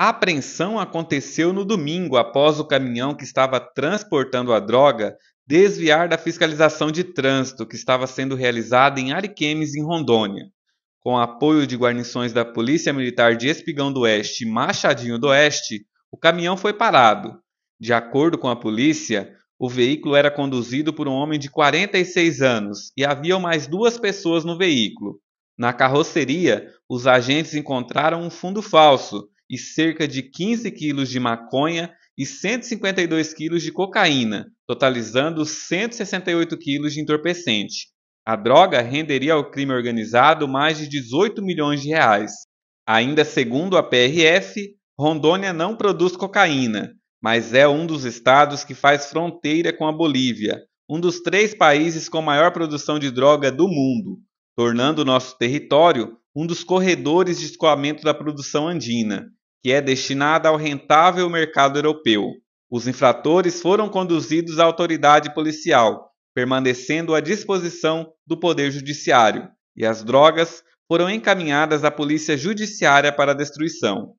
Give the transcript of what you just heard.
A apreensão aconteceu no domingo após o caminhão que estava transportando a droga desviar da fiscalização de trânsito que estava sendo realizada em Ariquemes, em Rondônia. Com apoio de guarnições da Polícia Militar de Espigão do Oeste e Machadinho do Oeste, o caminhão foi parado. De acordo com a polícia, o veículo era conduzido por um homem de 46 anos e havia mais duas pessoas no veículo. Na carroceria, os agentes encontraram um fundo falso e cerca de 15 quilos de maconha e 152 quilos de cocaína, totalizando 168 quilos de entorpecente. A droga renderia ao crime organizado mais de 18 milhões de reais. Ainda segundo a PRF, Rondônia não produz cocaína, mas é um dos estados que faz fronteira com a Bolívia, um dos três países com maior produção de droga do mundo, tornando nosso território um dos corredores de escoamento da produção andina que é destinada ao rentável mercado europeu. Os infratores foram conduzidos à autoridade policial, permanecendo à disposição do Poder Judiciário, e as drogas foram encaminhadas à Polícia Judiciária para destruição.